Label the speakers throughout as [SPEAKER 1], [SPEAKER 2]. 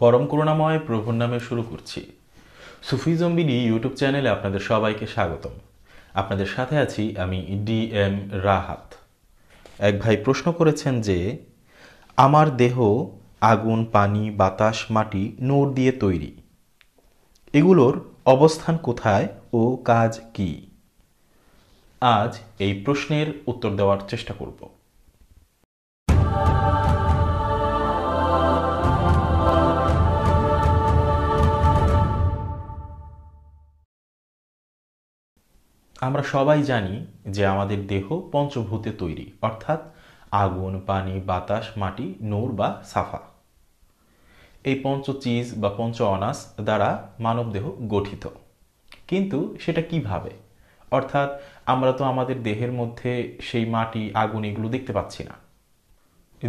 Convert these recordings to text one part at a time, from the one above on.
[SPEAKER 1] পরম করুণাময় প্রভুর নামে শুরু করছি সুফি জম্বিনী ইউটিউব চ্যানেলে আপনাদের সবাইকে স্বাগতম আপনাদের সাথে আছি আমি ডি এম রাহাত এক ভাই প্রশ্ন করেছেন যে আমার দেহ আগুন পানি বাতাস মাটি নোর দিয়ে তৈরি এগুলোর অবস্থান কোথায় ও কাজ কি আজ এই প্রশ্নের উত্তর দেওয়ার চেষ্টা করব আমরা সবাই জানি যে আমাদের দেহ পঞ্চভূতে তৈরি অর্থাৎ আগুন পানি বাতাস মাটি নূর বা সাফা এই পঞ্চ চিজ বা পঞ্চ অনাস দ্বারা মানবদেহ গঠিত কিন্তু সেটা কিভাবে অর্থাৎ আমরা তো আমাদের দেহের মধ্যে সেই মাটি আগুন এগুলো দেখতে পাচ্ছি না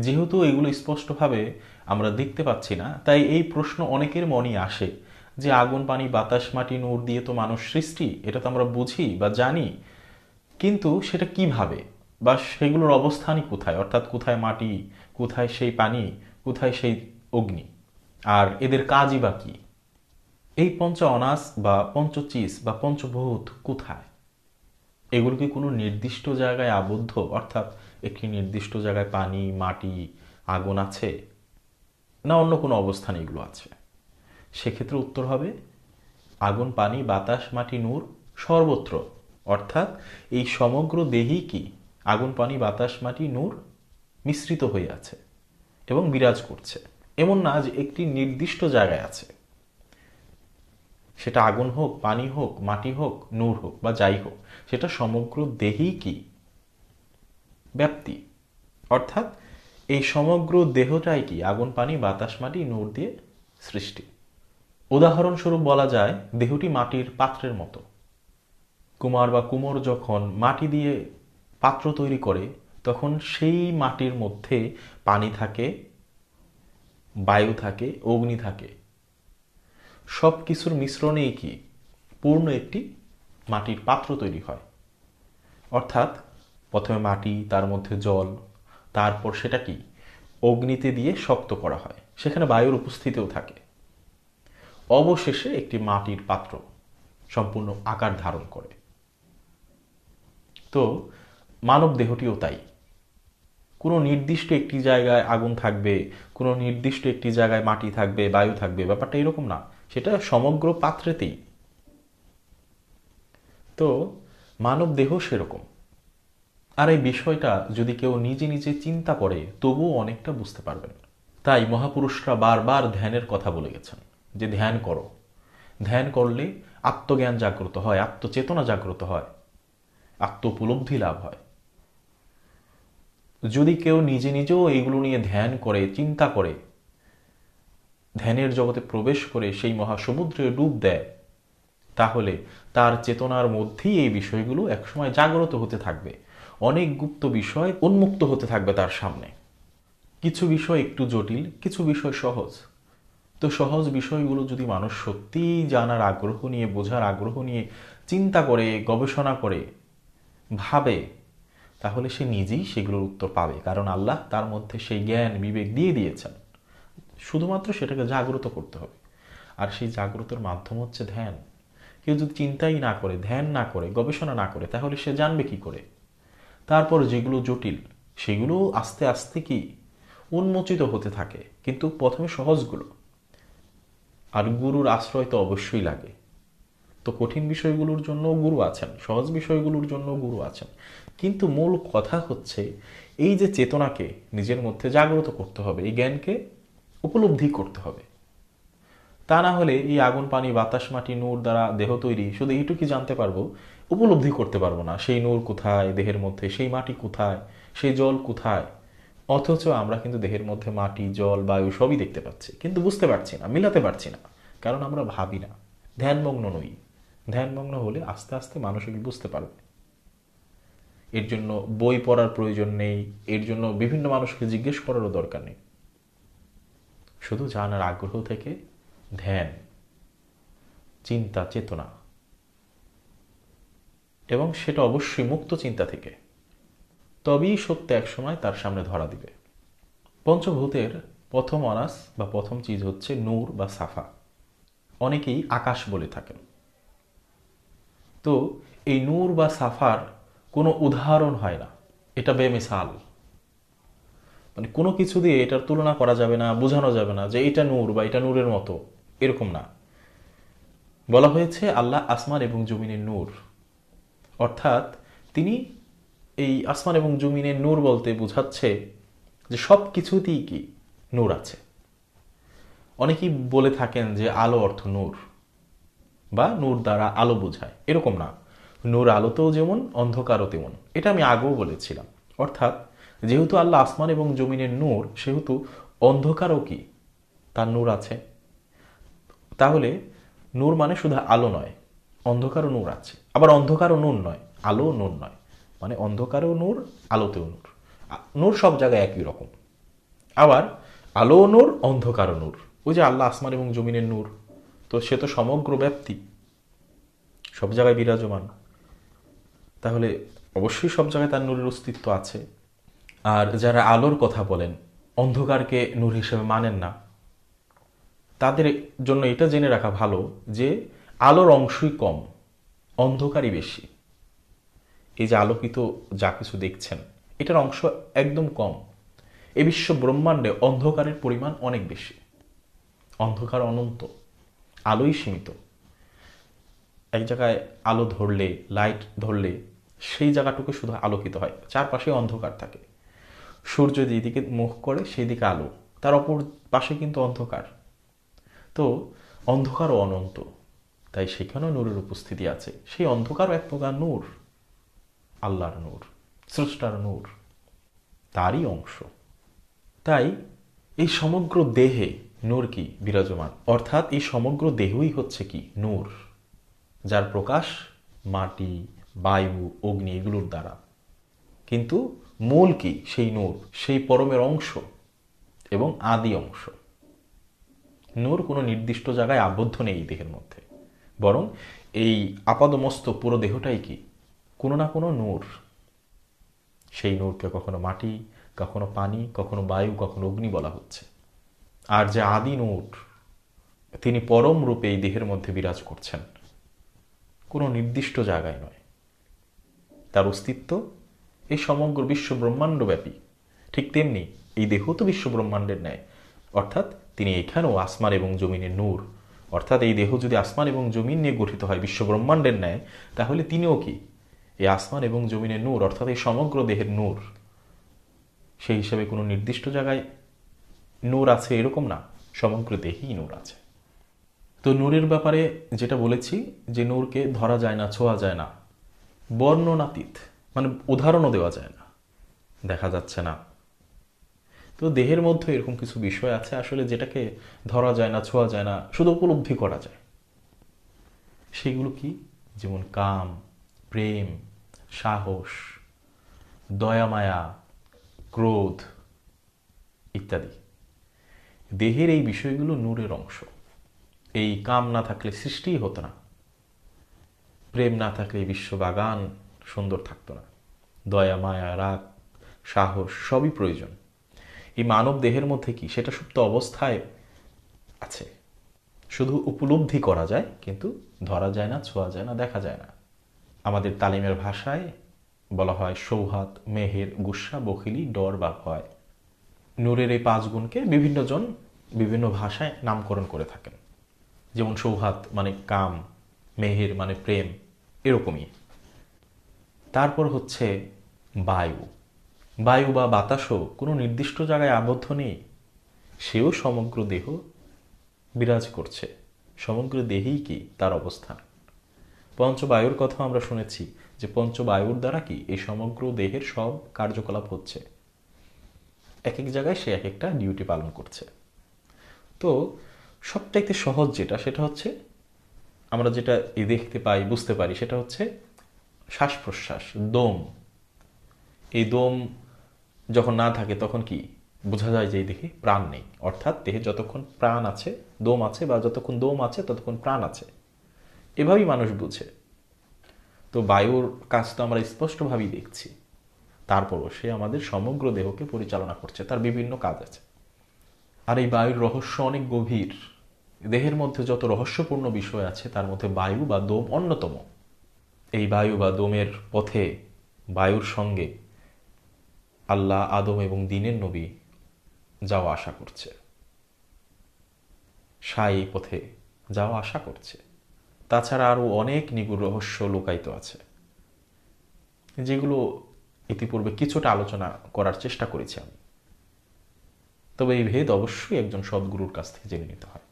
[SPEAKER 1] যেহেতু এগুলো স্পষ্টভাবে আমরা দেখতে পাচ্ছি না তাই এই প্রশ্ন অনেকের মনে আসে যে আগুন পানি বাতাস মাটি নূর দিয়ে তো মানুষ সৃষ্টি এটা তো আমরা বুঝি বা জানি কিন্তু সেটা কিভাবে বা সেগুলোর অবস্থানই কোথায় অর্থাৎ কোথায় মাটি কোথায় সেই পানি কোথায় সেই অগ্নি আর এদের কাজই বা কী এই পঞ্চ অনাস বা পঞ্চচিস বা পঞ্চভূত কোথায় এগুলো কি কোনো নির্দিষ্ট জায়গায় আবদ্ধ অর্থাৎ একটি নির্দিষ্ট জায়গায় পানি মাটি আগুন আছে না অন্য কোনো অবস্থানে এগুলো আছে সেক্ষেত্রে উত্তর হবে আগুন পানি বাতাস মাটি নূর সর্বত্র অর্থাৎ এই সমগ্র দেহই কি আগুন পানি বাতাস মাটি নূর মিশ্রিত হয়ে আছে এবং বিরাজ করছে এমন না যে একটি নির্দিষ্ট জায়গায় আছে সেটা আগুন হোক পানি হোক মাটি হোক নূর হোক বা যাই হোক সেটা সমগ্র দেহেই কি ব্যাপ্তি অর্থাৎ এই সমগ্র দেহটাই কি আগুন পানি বাতাস মাটি নূর দিয়ে সৃষ্টি উদাহরণস্বরূপ বলা যায় দেহটি মাটির পাত্রের মতো কুমার বা কুমোর যখন মাটি দিয়ে পাত্র তৈরি করে তখন সেই মাটির মধ্যে পানি থাকে বায়ু থাকে অগ্নি থাকে সব কিছুর মিশ্রণেই কি পূর্ণ একটি মাটির পাত্র তৈরি হয় অর্থাৎ প্রথমে মাটি তার মধ্যে জল তারপর সেটা কি অগ্নিতে দিয়ে শক্ত করা হয় সেখানে বায়ুর উপস্থিতিও থাকে অবশেষে একটি মাটির পাত্র সম্পূর্ণ আকার ধারণ করে তো মানব দেহটিও তাই কোনো নির্দিষ্ট একটি জায়গায় আগুন থাকবে কোনো নির্দিষ্ট একটি জায়গায় মাটি থাকবে বায়ু থাকবে ব্যাপারটা এরকম না সেটা সমগ্র পাত্রেতেই তো মানব দেহ সেরকম আর এই বিষয়টা যদি কেউ নিজে নিজে চিন্তা করে তবুও অনেকটা বুঝতে পারবেন তাই মহাপুরুষরা বারবার ধ্যানের কথা বলে গেছেন যে ধ্যান করো ধ্যান করলে আত্মজ্ঞান জাগ্রত হয় আত্মচেতনা জাগ্রত হয় আত্ম উপলব্ধি লাভ হয় যদি কেউ নিজে নিজেও এইগুলো নিয়ে ধ্যান করে চিন্তা করে ধ্যানের জগতে প্রবেশ করে সেই মহাসমুদ্রে ডুব দেয় তাহলে তার চেতনার মধ্যেই এই বিষয়গুলো একসময় জাগ্রত হতে থাকবে অনেক গুপ্ত বিষয় উন্মুক্ত হতে থাকবে তার সামনে কিছু বিষয় একটু জটিল কিছু বিষয় সহজ তো সহজ বিষয়গুলো যদি মানুষ সত্যিই জানার আগ্রহ নিয়ে বোঝার আগ্রহ নিয়ে চিন্তা করে গবেষণা করে ভাবে তাহলে সে নিজেই সেগুলোর উত্তর পাবে কারণ আল্লাহ তার মধ্যে সেই জ্ঞান বিবেক দিয়ে দিয়েছেন শুধুমাত্র সেটাকে জাগ্রত করতে হবে আর সেই জাগ্রতর মাধ্যম হচ্ছে ধ্যান কেউ যদি চিন্তাই না করে ধ্যান না করে গবেষণা না করে তাহলে সে জানবে কি করে তারপর যেগুলো জটিল সেগুলো আস্তে আস্তে কি উন্মোচিত হতে থাকে কিন্তু প্রথমে সহজগুলো আর গুরুর আশ্রয় তো অবশ্যই লাগে তো কঠিন বিষয়গুলোর জন্য গুরু আছেন সহজ বিষয়গুলোর জন্য গুরু আছেন কিন্তু মূল কথা হচ্ছে এই যে চেতনাকে নিজের মধ্যে জাগ্রত করতে হবে এই জ্ঞানকে উপলব্ধি করতে হবে তা না হলে এই আগুন পানি বাতাস মাটি নূর দ্বারা দেহ তৈরি শুধু এইটুকু জানতে পারবো উপলব্ধি করতে পারবো না সেই নূর কোথায় দেহের মধ্যে সেই মাটি কোথায় সেই জল কোথায় অথচ আমরা কিন্তু দেহের মধ্যে মাটি জল বায়ু সবই দেখতে পাচ্ছি কিন্তু বুঝতে পারছি না মিলাতে পারছি না কারণ আমরা ভাবি না ধ্যানমগ্ন নই ধ্যানমগ্ন হলে আস্তে আস্তে মানুষ বুঝতে পারবে এর জন্য বই পড়ার প্রয়োজন নেই এর জন্য বিভিন্ন মানুষকে জিজ্ঞেস করারও দরকার নেই শুধু জানার আগ্রহ থেকে ধ্যান চিন্তা চেতনা এবং সেটা অবশ্যই মুক্ত চিন্তা থেকে তবেই সত্য একসময় তার সামনে ধরা দিবে পঞ্চভূতের প্রথম অনাস বা প্রথম চিজ হচ্ছে নূর বা সাফা অনেকেই আকাশ বলে থাকেন তো এই নূর বা সাফার কোনো উদাহরণ হয় না এটা বেমিসাল মানে কোনো কিছু দিয়ে এটার তুলনা করা যাবে না বোঝানো যাবে না যে এটা নূর বা এটা নূরের মতো এরকম না বলা হয়েছে আল্লাহ আসমান এবং জমিনের নূর অর্থাৎ তিনি এই আসমান এবং জমিনের নূর বলতে বোঝাচ্ছে যে সব কিছুতেই কি নূর আছে অনেকেই বলে থাকেন যে আলো অর্থ নূর বা নূর দ্বারা আলো বোঝায় এরকম না নূর আলোতেও যেমন অন্ধকারও তেমন এটা আমি আগেও বলেছিলাম অর্থাৎ যেহেতু আল্লাহ আসমান এবং জমিনের নূর সেহেতু অন্ধকারও কি তার নূর আছে তাহলে নূর মানে শুধু আলো নয় অন্ধকারও নূর আছে আবার অন্ধকারও নূর নয় আলো নূর নয় মানে অন্ধকারেও নূর আলোতেও নূর নূর সব জায়গায় একই রকম আবার আলো নূর অন্ধকারও নূর ওই যে আল্লাহ আসমান এবং জমিনের নূর তো সে তো সমগ্র ব্যাপ্তি সব জায়গায় বিরাজমান তাহলে অবশ্যই সব জায়গায় তার নূরের অস্তিত্ব আছে আর যারা আলোর কথা বলেন অন্ধকারকে নূর হিসেবে মানেন না তাদের জন্য এটা জেনে রাখা ভালো যে আলোর অংশই কম অন্ধকারই বেশি এই যে আলোকিত যা কিছু দেখছেন এটার অংশ একদম কম এ বিশ্ব ব্রহ্মাণ্ডে অন্ধকারের পরিমাণ অনেক বেশি অন্ধকার অনন্ত আলোই সীমিত এক জায়গায় আলো ধরলে লাইট ধরলে সেই জায়গাটুকু শুধু আলোকিত হয় চারপাশে অন্ধকার থাকে সূর্য যেদিকে মুখ করে সেই দিকে আলো তার অপর পাশে কিন্তু অন্ধকার তো অন্ধকারও অনন্ত তাই সেখানেও নূরের উপস্থিতি আছে সেই অন্ধকারও এক প্রকার নূর আল্লাহর নূর স্রষ্টার নূর তারই অংশ তাই এই সমগ্র দেহে নূর কি বিরাজমান অর্থাৎ এই সমগ্র দেহই হচ্ছে কি নূর যার প্রকাশ মাটি বায়ু অগ্নি এগুলোর দ্বারা কিন্তু মূল কি সেই নূর সেই পরমের অংশ এবং আদি অংশ নূর কোনো নির্দিষ্ট জায়গায় আবদ্ধ নেই এই দেহের মধ্যে বরং এই আপাদমস্ত পুরো দেহটাই কি কোনো না কোনো নূর সেই নূরকে কখনো মাটি কখনো পানি কখনো বায়ু কখনো অগ্নি বলা হচ্ছে আর যে আদি নূর তিনি পরম রূপে এই দেহের মধ্যে বিরাজ করছেন কোনো নির্দিষ্ট জায়গায় নয় তার অস্তিত্ব এই সমগ্র বিশ্ব ব্রহ্মাণ্ডব্যাপী ব্যাপী ঠিক তেমনি এই দেহ তো বিশ্ব ব্রহ্মাণ্ডের ন্যায় অর্থাৎ তিনি এখানেও আসমান এবং জমিনের নূর অর্থাৎ এই দেহ যদি আসমান এবং জমিন নিয়ে গঠিত হয় বিশ্ব ব্রহ্মাণ্ডের ন্যায় তাহলে তিনিও কি এই আসমান এবং জমিনের নূর অর্থাৎ এই সমগ্র দেহের নূর সেই হিসাবে কোনো নির্দিষ্ট জায়গায় নূর আছে এরকম না সমগ্র দেহেই নূর আছে তো নূরের ব্যাপারে যেটা বলেছি যে নূরকে ধরা যায় না ছোঁয়া যায় না বর্ণনাতীত মানে উদাহরণও দেওয়া যায় না দেখা যাচ্ছে না তো দেহের মধ্যে এরকম কিছু বিষয় আছে আসলে যেটাকে ধরা যায় না ছোঁয়া যায় না শুধু উপলব্ধি করা যায় সেগুলো কি যেমন কাম প্রেম সাহস দয়ামায়া ক্রোধ ইত্যাদি দেহের এই বিষয়গুলো নূরের অংশ এই কাম না থাকলে সৃষ্টি হতো না প্রেম না থাকলে বিশ্ব বাগান সুন্দর থাকতো না দয়া মায়া রাগ সাহস সবই প্রয়োজন এই মানব দেহের মধ্যে কি সেটা সুপ্ত অবস্থায় আছে শুধু উপলব্ধি করা যায় কিন্তু ধরা যায় না ছোঁয়া যায় না দেখা যায় না আমাদের তালিমের ভাষায় বলা হয় সৌহাত মেহের গুসা বখিলি ডর বা ভয় নূরের এই পাঁচ গুণকে বিভিন্নজন বিভিন্ন ভাষায় নামকরণ করে থাকেন যেমন সৌহাত মানে কাম মেহের মানে প্রেম এরকমই তারপর হচ্ছে বায়ু বায়ু বা বাতাসও কোনো নির্দিষ্ট জায়গায় আবদ্ধ নেই সেও সমগ্র দেহ বিরাজ করছে সমগ্র দেহেই কি তার অবস্থান পঞ্চবায়ুর কথা আমরা শুনেছি যে পঞ্চবায়ুর দ্বারা কি এই সমগ্র দেহের সব কার্যকলাপ হচ্ছে এক এক জায়গায় সে এক একটা ডিউটি পালন করছে তো সবটাইতে সহজ যেটা সেটা হচ্ছে আমরা যেটা এ দেখতে পাই বুঝতে পারি সেটা হচ্ছে শ্বাস প্রশ্বাস দম এই দম যখন না থাকে তখন কি বোঝা যায় যে এই দেহে প্রাণ নেই অর্থাৎ দেহে যতক্ষণ প্রাণ আছে দম আছে বা যতক্ষণ দম আছে ততক্ষণ প্রাণ আছে এভাবেই মানুষ বুঝে তো বায়ুর কাজ তো আমরা স্পষ্টভাবেই দেখছি তারপরও সে আমাদের সমগ্র দেহকে পরিচালনা করছে তার বিভিন্ন কাজ আছে আর এই বায়ুর রহস্য অনেক গভীর দেহের মধ্যে যত রহস্যপূর্ণ বিষয় আছে তার মধ্যে বায়ু বা দোম অন্যতম এই বায়ু বা দোমের পথে বায়ুর সঙ্গে আল্লাহ আদম এবং দিনের নবী যাওয়া আশা করছে সাই পথে যাওয়া আশা করছে তাছাড়া আরও অনেক নিগুড় রহস্য লুকায়িত আছে যেগুলো ইতিপূর্বে কিছুটা আলোচনা করার চেষ্টা করেছি আমি তবে এই ভেদ অবশ্যই একজন সদ্গুরুর কাছ থেকে জেনে নিতে হয়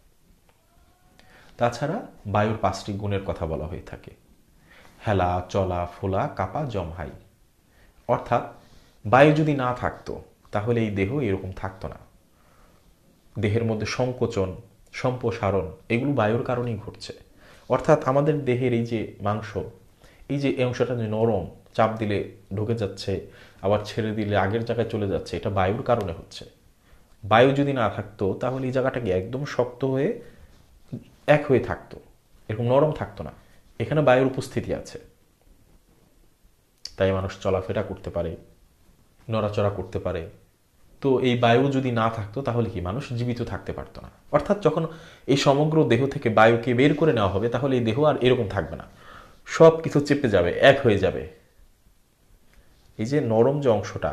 [SPEAKER 1] তাছাড়া বায়ুর পাঁচটি গুণের কথা বলা হয়ে থাকে হেলা চলা ফোলা কাপা জমহাই অর্থাৎ বায়ু যদি না থাকতো তাহলে এই দেহ এরকম থাকতো না দেহের মধ্যে সংকোচন সম্প্রসারণ এগুলো বায়ুর কারণেই ঘটছে অর্থাৎ আমাদের দেহের এই যে মাংস এই যে অংশটা যে নরম চাপ দিলে ঢুকে যাচ্ছে আবার ছেড়ে দিলে আগের জায়গায় চলে যাচ্ছে এটা বায়ুর কারণে হচ্ছে বায়ু যদি না থাকতো তাহলে এই জায়গাটাকে একদম শক্ত হয়ে এক হয়ে থাকতো এরকম নরম থাকতো না এখানে বায়ুর উপস্থিতি আছে তাই মানুষ চলাফেরা করতে পারে নড়াচড়া করতে পারে তো এই বায়ু যদি না থাকতো তাহলে কি মানুষ জীবিত থাকতে পারতো না অর্থাৎ যখন এই সমগ্র দেহ থেকে বায়ুকে বের করে নেওয়া হবে তাহলে এই দেহ আর এরকম থাকবে না সব কিছু চেপে যাবে এক হয়ে যাবে এই যে নরম যে অংশটা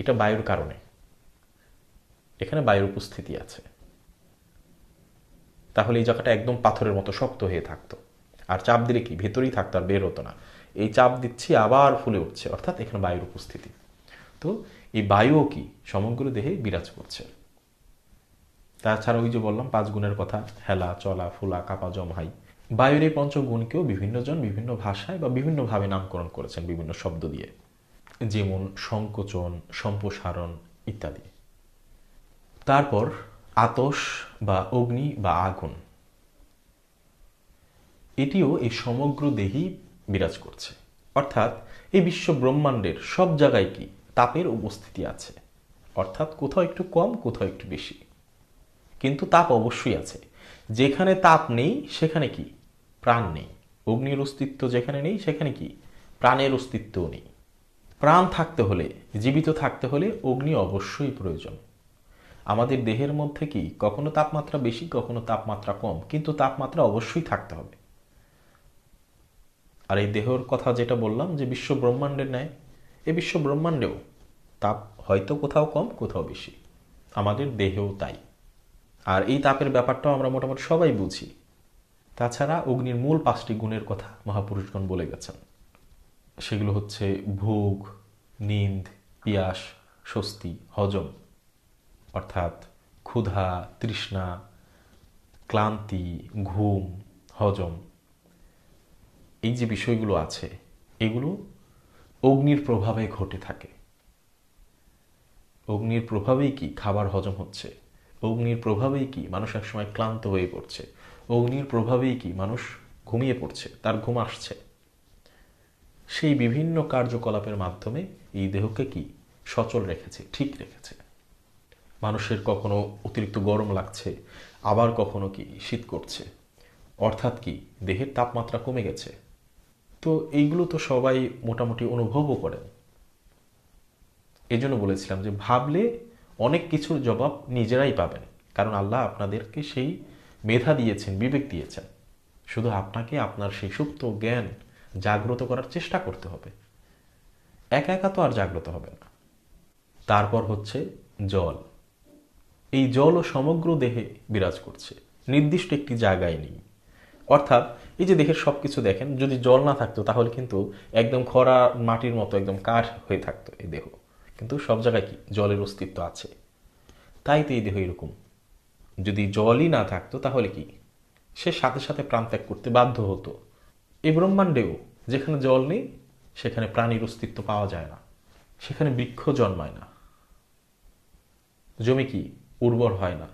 [SPEAKER 1] এটা বায়ুর কারণে এখানে বায়ুর উপস্থিতি আছে তাহলে এই জায়গাটা একদম পাথরের মতো শক্ত হয়ে থাকতো আর চাপ দিলে কি ভেতরেই থাকতো আর বের হতো না এই চাপ দিচ্ছি আবার ফুলে উঠছে অর্থাৎ এখানে বায়ুর উপস্থিতি তো এই বায়ুও কি সমগ্র দেহে বিরাজ করছে তাছাড়া ওই যে বললাম পাঁচ গুণের কথা হেলা চলা ফুলা কাপা জমহাই বায়ুর এই পঞ্চগুণকেও বিভিন্ন জন বিভিন্ন ভাষায় বা বিভিন্নভাবে নামকরণ করেছেন বিভিন্ন শব্দ দিয়ে যেমন সংকোচন সম্প্রসারণ ইত্যাদি তারপর আতস বা অগ্নি বা আগুন এটিও এই সমগ্র দেহি বিরাজ করছে অর্থাৎ এই বিশ্ব ব্রহ্মাণ্ডের সব জায়গায় কি তাপের উপস্থিতি আছে অর্থাৎ কোথাও একটু কম কোথাও একটু বেশি কিন্তু তাপ অবশ্যই আছে যেখানে তাপ নেই সেখানে কি প্রাণ নেই অগ্নির অস্তিত্ব যেখানে নেই সেখানে কি প্রাণের অস্তিত্বও নেই প্রাণ থাকতে হলে জীবিত থাকতে হলে অগ্নি অবশ্যই প্রয়োজন আমাদের দেহের মধ্যে কি কখনো তাপমাত্রা বেশি কখনো তাপমাত্রা কম কিন্তু তাপমাত্রা অবশ্যই থাকতে হবে আর এই দেহর কথা যেটা বললাম যে বিশ্ব ব্রহ্মাণ্ডের ন্যায় এ বিশ্ব ব্রহ্মাণ্ডেও তাপ হয়তো কোথাও কম কোথাও বেশি আমাদের দেহেও তাই আর এই তাপের ব্যাপারটাও আমরা মোটামুটি সবাই বুঝি তাছাড়া অগ্নির মূল পাঁচটি গুণের কথা মহাপুরুষগণ বলে গেছেন সেগুলো হচ্ছে ভোগ নিন্দ পিয়াস স্বস্তি হজম অর্থাৎ ক্ষুধা তৃষ্ণা ক্লান্তি ঘুম হজম এই যে বিষয়গুলো আছে এগুলো অগ্নির প্রভাবে ঘটে থাকে অগ্নির প্রভাবেই কি খাবার হজম হচ্ছে অগ্নির প্রভাবেই কি মানুষ একসময় ক্লান্ত হয়ে পড়ছে অগ্নির প্রভাবেই কি মানুষ ঘুমিয়ে পড়ছে তার ঘুম আসছে সেই বিভিন্ন কার্যকলাপের মাধ্যমে এই দেহকে কি সচল রেখেছে ঠিক রেখেছে মানুষের কখনো অতিরিক্ত গরম লাগছে আবার কখনো কি শীত করছে অর্থাৎ কি দেহের তাপমাত্রা কমে গেছে তো এইগুলো তো সবাই মোটামুটি অনুভবও করেন এই জন্য বলেছিলাম যে ভাবলে অনেক কিছুর জবাব নিজেরাই পাবেন কারণ আল্লাহ আপনাদেরকে সেই মেধা দিয়েছেন বিবেক দিয়েছেন শুধু আপনাকে আপনার সেই সুপ্ত জ্ঞান জাগ্রত করার চেষ্টা করতে হবে একা একা তো আর জাগ্রত হবে না তারপর হচ্ছে জল এই জলও সমগ্র দেহে বিরাজ করছে নির্দিষ্ট একটি জায়গায় নেই অর্থাৎ এই যে দেখে সব কিছু দেখেন যদি জল না থাকতো তাহলে কিন্তু একদম খরা মাটির মতো একদম কাঠ হয়ে থাকতো এই দেহ কিন্তু সব জায়গায় কি জলের অস্তিত্ব আছে তাই তো এই দেহ এরকম যদি জলই না থাকতো তাহলে কি সে সাথে সাথে প্রাণ ত্যাগ করতে বাধ্য হতো এই ব্রহ্মাণ্ডেও যেখানে জল নেই সেখানে প্রাণীর অস্তিত্ব পাওয়া যায় না সেখানে বৃক্ষ জন্মায় না জমি কি উর্বর হয় না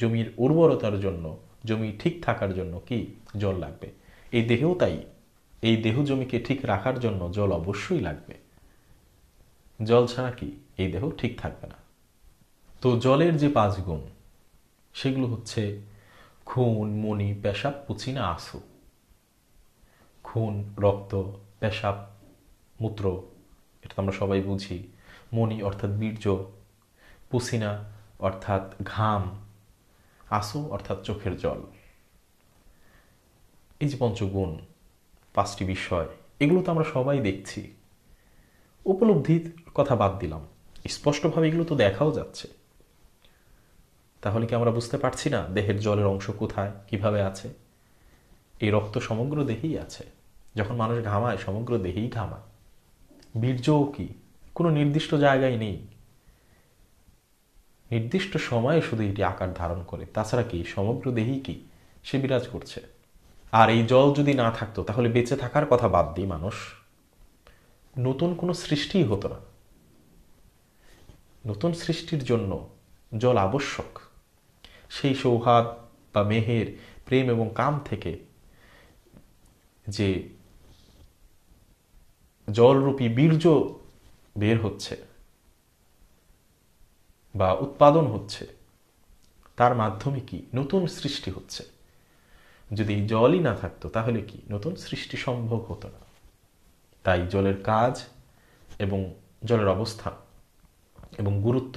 [SPEAKER 1] জমির উর্বরতার জন্য জমি ঠিক থাকার জন্য কি জল লাগবে এই দেহেও তাই এই দেহ জমিকে ঠিক রাখার জন্য জল অবশ্যই লাগবে জল ছাড়া কি এই দেহ ঠিক থাকবে না তো জলের যে পাঁচ গুণ সেগুলো হচ্ছে খুন মনি পেশাব পুচিনা আসু খুন রক্ত পেশাব মূত্র এটা তো আমরা সবাই বুঝি মনি অর্থাৎ বীর্য পুসিনা অর্থাৎ ঘাম আসু অর্থাৎ চোখের জল এই যে পঞ্চগুণ পাঁচটি বিষয় এগুলো তো আমরা সবাই দেখছি উপলব্ধির কথা বাদ দিলাম স্পষ্টভাবে এগুলো তো দেখাও যাচ্ছে তাহলে কি আমরা বুঝতে পারছি না দেহের জলের অংশ কোথায় কিভাবে আছে এই রক্ত সমগ্র দেহেই আছে যখন মানুষ ঘামায় সমগ্র দেহেই ঘামায় বীর্যও কি কোনো নির্দিষ্ট জায়গায় নেই নির্দিষ্ট সময়ে শুধু এটি আকার ধারণ করে তাছাড়া কি সমগ্র দেহেই কি সে বিরাজ করছে আর এই জল যদি না থাকতো তাহলে বেঁচে থাকার কথা বাদ দিই মানুষ নতুন কোনো সৃষ্টিই হতো না নতুন সৃষ্টির জন্য জল আবশ্যক সেই সৌহাদ বা মেহের প্রেম এবং কাম থেকে যে জলরূপী বীর্য বের হচ্ছে বা উৎপাদন হচ্ছে তার মাধ্যমে কি নতুন সৃষ্টি হচ্ছে যদি জলই না থাকতো তাহলে কি নতুন সৃষ্টি সম্ভব হতো না তাই জলের কাজ এবং জলের অবস্থান এবং গুরুত্ব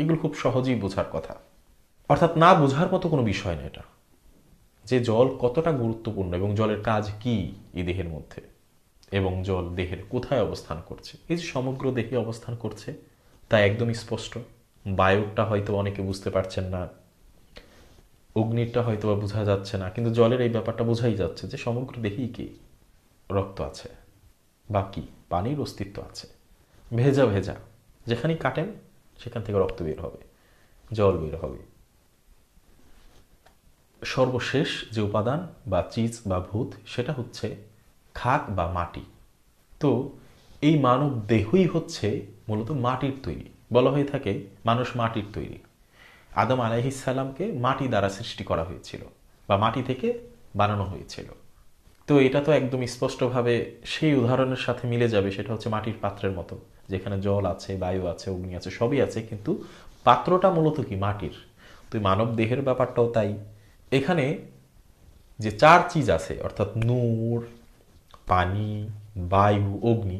[SPEAKER 1] এগুলো খুব সহজেই বোঝার কথা অর্থাৎ না বোঝার মতো কোনো বিষয় না এটা যে জল কতটা গুরুত্বপূর্ণ এবং জলের কাজ কি এই দেহের মধ্যে এবং জল দেহের কোথায় অবস্থান করছে এই যে সমগ্র দেহে অবস্থান করছে তা একদমই স্পষ্ট বায়ুটা হয়তো অনেকে বুঝতে পারছেন না অগ্নিটা হয়তো বা বোঝা যাচ্ছে না কিন্তু জলের এই ব্যাপারটা বোঝাই যাচ্ছে যে সমগ্র দেহেই কি রক্ত আছে বাকি পানির অস্তিত্ব আছে ভেজা ভেজা যেখানেই কাটেন সেখান থেকে রক্ত বের হবে জল বের হবে সর্বশেষ যে উপাদান বা চিজ বা ভূত সেটা হচ্ছে খাক বা মাটি তো এই মানব দেহই হচ্ছে মূলত মাটির তৈরি বলা হয়ে থাকে মানুষ মাটির তৈরি আদম আলাইহিসাল্লামকে মাটি দ্বারা সৃষ্টি করা হয়েছিল বা মাটি থেকে বানানো হয়েছিল তো এটা তো একদম স্পষ্টভাবে সেই উদাহরণের সাথে মিলে যাবে সেটা হচ্ছে মাটির পাত্রের মতো যেখানে জল আছে বায়ু আছে অগ্নি আছে সবই আছে কিন্তু পাত্রটা মূলত কি মাটির তো মানব দেহের ব্যাপারটাও তাই এখানে যে চার চিজ আছে অর্থাৎ নূর পানি বায়ু অগ্নি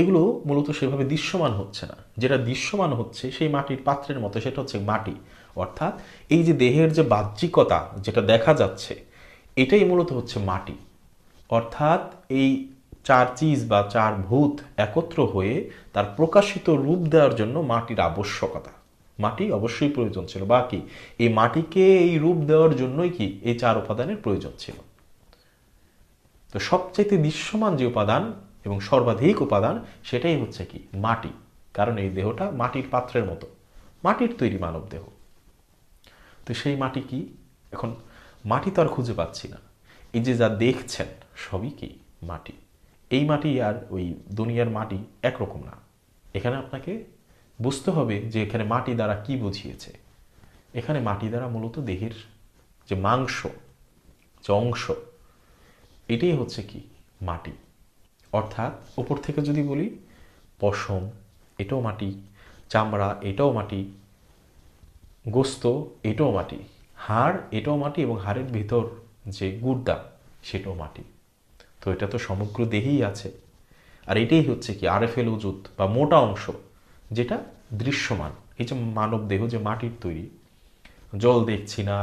[SPEAKER 1] এগুলো মূলত সেভাবে দৃশ্যমান হচ্ছে না যেটা দৃশ্যমান হচ্ছে সেই মাটির পাত্রের মতো সেটা হচ্ছে মাটি অর্থাৎ এই যে দেহের যে বাহ্যিকতা যেটা দেখা যাচ্ছে এটাই মূলত হচ্ছে মাটি অর্থাৎ এই চার চিজ বা চার ভূত একত্র হয়ে তার প্রকাশিত রূপ দেওয়ার জন্য মাটির আবশ্যকতা মাটি অবশ্যই প্রয়োজন ছিল বাকি এই মাটিকে এই রূপ দেওয়ার জন্যই কি এই চার উপাদানের প্রয়োজন ছিল তো সবচাইতে দৃশ্যমান যে উপাদান এবং সর্বাধিক উপাদান সেটাই হচ্ছে কি মাটি কারণ এই দেহটা মাটির পাত্রের মতো মাটির তৈরি মানব দেহ তো সেই মাটি কি এখন মাটি তো আর খুঁজে পাচ্ছি না এই যে যা দেখছেন সবই কি মাটি এই মাটি আর ওই দুনিয়ার মাটি একরকম না এখানে আপনাকে বুঝতে হবে যে এখানে মাটি দ্বারা কি বুঝিয়েছে এখানে মাটি দ্বারা মূলত দেহের যে মাংস যে অংশ এটাই হচ্ছে কি মাটি অর্থাৎ ওপর থেকে যদি বলি পশম এটাও মাটি চামড়া এটাও মাটি গোস্ত এটাও মাটি হাড় এটাও মাটি এবং হাড়ের ভিতর যে গুড়দা সেটাও মাটি তো এটা তো সমগ্র দেহেই আছে আর এটাই হচ্ছে কি আরএফএল ওজুদ বা মোটা অংশ যেটা দৃশ্যমান এই যে মানব দেহ যে মাটির তৈরি জল দেখছি না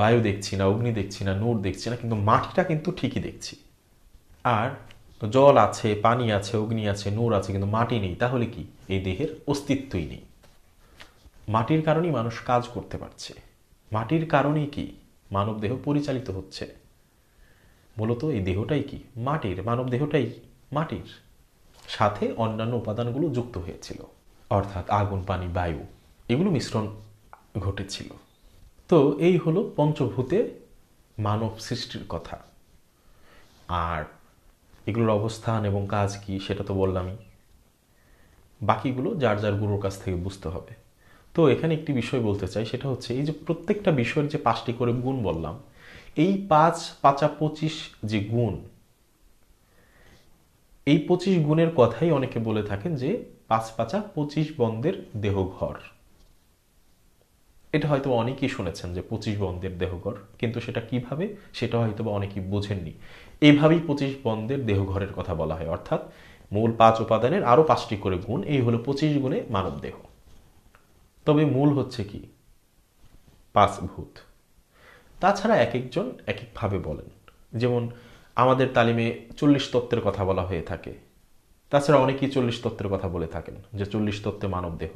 [SPEAKER 1] বায়ু দেখছি না অগ্নি দেখছি না নূর দেখছি না কিন্তু মাটিটা কিন্তু ঠিকই দেখছি আর তো জল আছে পানি আছে অগ্নি আছে নূর আছে কিন্তু মাটি নেই তাহলে কি এই দেহের অস্তিত্বই নেই মাটির কারণেই মানুষ কাজ করতে পারছে মাটির কারণেই কি মানব দেহ পরিচালিত হচ্ছে মূলত এই দেহটাই কি মাটির মানব দেহটাই মাটির সাথে অন্যান্য উপাদানগুলো যুক্ত হয়েছিল অর্থাৎ আগুন পানি বায়ু এগুলো মিশ্রণ ঘটেছিল তো এই হলো পঞ্চভূতে মানব সৃষ্টির কথা আর এগুলোর অবস্থান এবং কাজ কি সেটা তো বললামই বাকিগুলো যার যার গুরুর কাছ থেকে বুঝতে হবে তো এখানে একটি বিষয় বলতে চাই সেটা হচ্ছে এই যে প্রত্যেকটা বিষয়ের যে পাঁচটি করে গুণ বললাম এই পাঁচ পাঁচা পঁচিশ যে গুণ এই পঁচিশ গুণের কথাই অনেকে বলে থাকেন যে পাঁচ পাঁচা পঁচিশ বন্ধের দেহঘর এটা হয়তো অনেকেই শুনেছেন যে পঁচিশ বন্ধের দেহঘর কিন্তু সেটা কিভাবে সেটা হয়তো বা অনেকেই বোঝেননি এইভাবেই পঁচিশ বন্ধের দেহঘরের কথা বলা হয় অর্থাৎ মূল পাঁচ উপাদানের আরও পাঁচটি করে গুণ এই হলো পঁচিশ গুণে মানব দেহ তবে মূল হচ্ছে কি পাঁচ ভূত তাছাড়া এক একজন এক একভাবে বলেন যেমন আমাদের তালিমে চল্লিশ তত্ত্বের কথা বলা হয়ে থাকে তাছাড়া অনেকেই চল্লিশ তত্ত্বের কথা বলে থাকেন যে চল্লিশ তত্ত্বে মানব দেহ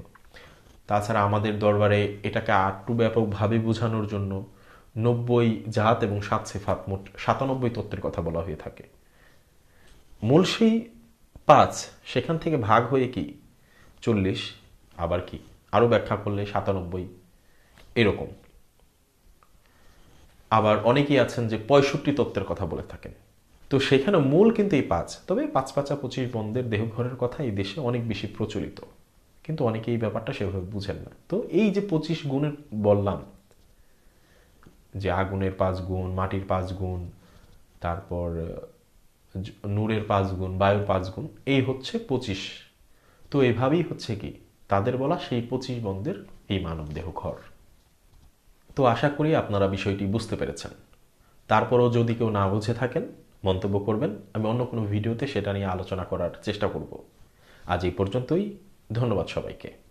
[SPEAKER 1] তাছাড়া আমাদের দরবারে এটাকে আটটু ব্যাপকভাবে বোঝানোর জন্য নব্বই জাহাত এবং সাত সেফাত মোট সাতানব্বই তত্ত্বের কথা বলা হয়ে থাকে মূল সেই পাঁচ সেখান থেকে ভাগ হয়ে কি চল্লিশ আবার কি আরও ব্যাখ্যা করলে সাতানব্বই এরকম আবার অনেকেই আছেন যে পঁয়ষট্টি তত্ত্বের কথা বলে থাকেন তো সেখানে মূল কিন্তু এই পাঁচ তবে পাঁচ পাঁচা পঁচিশ বন্ধের দেহঘরের কথা এই দেশে অনেক বেশি প্রচলিত কিন্তু অনেকে এই ব্যাপারটা সেভাবে বুঝেন না তো এই যে পঁচিশ গুণের বললাম যে আগুনের পাঁচ গুণ মাটির পাঁচ গুণ তারপর নূরের পাঁচ গুণ বায়ুর পাঁচ গুণ এই হচ্ছে পঁচিশ তো এভাবেই হচ্ছে কি তাদের বলা সেই পঁচিশ বন্ধের এই মানব দেহ ঘর তো আশা করি আপনারা বিষয়টি বুঝতে পেরেছেন তারপরও যদি কেউ না বুঝে থাকেন মন্তব্য করবেন আমি অন্য কোনো ভিডিওতে সেটা নিয়ে আলোচনা করার চেষ্টা করব আজ এই পর্যন্তই ধন্যবাদ সবাইকে